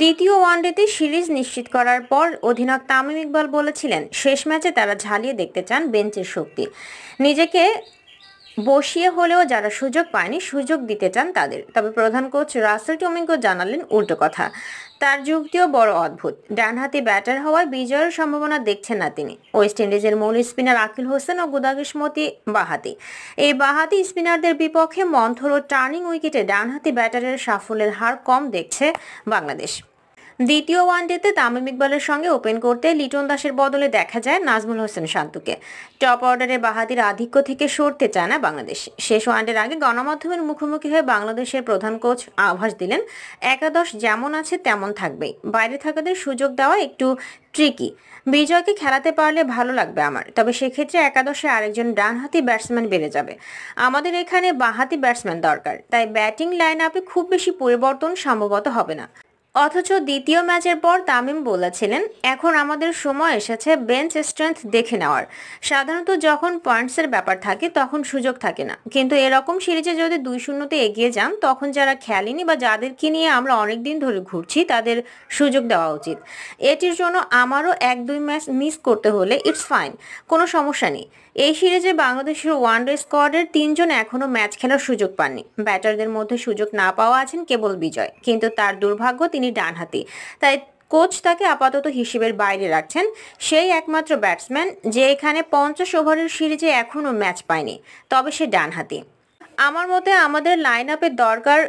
দ্বিতীয় ওয়ানডেতে সিরিজ নিশ্চিত করার পর অধিনায়ক তামিম ইকবাল বলেছিলেন শেষ ম্যাচে তারা ঝালিয়ে দেখতে চান বেঞ্চের শক্তি নিজেকে বসিয়ে হলেও যারা সুযোগ পায়নি সুযোগ দিতে চান তাদের তবে প্রধান কোচ রাসেল টমিঙ্গো জানালেন উল্টো কথা তার যুক্তিও বড় অদ্ভুত ডানহাতি ব্যাটার হওয়ায় বিজয়ের সম্ভাবনা দেখছেন না তিনি ওয়েস্ট ইন্ডিজের মূল স্পিনার আকিল হোসেন ও গুদাগিসমতি বাহাতি এই বাহাতি স্পিনারদের বিপক্ষে মন্থর ও টার্নিং উইকেটে ডানহাতি ব্যাটারের সাফল্যের হার কম দেখছে বাংলাদেশ দ্বিতীয় ওয়ানডেতে তামিম ইকবালের সঙ্গে ওপেন করতে লিটন দাসের বদলে দেখা যায় নাজমুল হোসেন শান্তুকে টপ অর্ডারে বাহাদির আধিক্য থেকে সরতে চায় না বাংলাদেশ শেষ ওয়ানডের আগে গণমাধ্যমের মুখোমুখি হয়ে বাংলাদেশের প্রধান কোচ আভাস দিলেন একাদশ যেমন আছে তেমন থাকবে বাইরে থাকাদের সুযোগ দেওয়া একটু ট্রিকি বিজয়কে খেলাতে পারলে ভালো লাগবে আমার তবে সেক্ষেত্রে একাদশে আরেকজন ডানহাতি ব্যাটসম্যান বেড়ে যাবে আমাদের এখানে বাহাতি ব্যাটসম্যান দরকার তাই ব্যাটিং লাইন আপে খুব বেশি পরিবর্তন সম্ভবত হবে না অথচ দ্বিতীয় ম্যাচের পর তামিম বলেছিলেন এখন আমাদের সময় এসেছে বেঞ্চ স্ট্রেংথ দেখে নেওয়ার সাধারণত যখন পয়েন্টসের ব্যাপার থাকে তখন সুযোগ থাকে না কিন্তু এরকম সিরিজে যদি দুই শূন্যতে এগিয়ে যান তখন যারা খেলেনি বা যাদেরকে নিয়ে আমরা অনেক দিন ধরে ঘুরছি তাদের সুযোগ দেওয়া উচিত এটির জন্য আমারও এক দুই ম্যাচ মিস করতে হলে ইটস ফাইন কোনো সমস্যা নেই এই সিরিজে বাংলাদেশের ওয়ান ডে স্কোয়াডের তিনজন এখনও ম্যাচ খেলার সুযোগ পাননি ব্যাটারদের মধ্যে সুযোগ না পাওয়া আছেন কেবল বিজয় কিন্তু তার দুর্ভাগ্য তিনি ডানহাতি তাই কোচ তাকে আপাতত হিসেবের বাইরে রাখছেন সেই একমাত্র ব্যাটসম্যান যে এখানে পঞ্চাশ ওভারের সিরিজে এখনও ম্যাচ পায়নি তবে সে ডানহাতি আমার মতে আমাদের লাইন আপের দরকার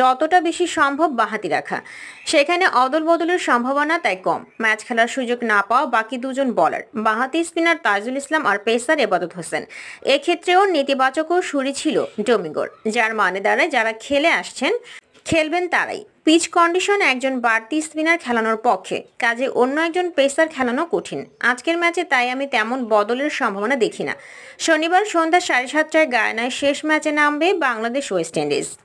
যতটা বেশি সম্ভব বাহাতি রাখা সেখানে অদল বদলের সম্ভাবনা তাই কম ম্যাচ খেলার সুযোগ না পাওয়া বাকি দুজন বলার বাহাতি স্পিনার তাজুল ইসলাম আর পেসার এবাদত হোসেন এক্ষেত্রেও নেতিবাচকও সুরি ছিল ডোমিগোর যার মানে দাঁড়ায় যারা খেলে আসছেন খেলবেন তারাই পিচ কন্ডিশন একজন বাড়তি স্পিনার খেলানোর পক্ষে কাজে অন্য একজন পেসার খেলানো কঠিন আজকের ম্যাচে তাই আমি তেমন বদলের সম্ভাবনা দেখি না শনিবার সন্ধ্যা সাড়ে সাতটায় গায়নায় শেষ ম্যাচে নামবে বাংলাদেশ ওয়েস্ট ইন্ডিজ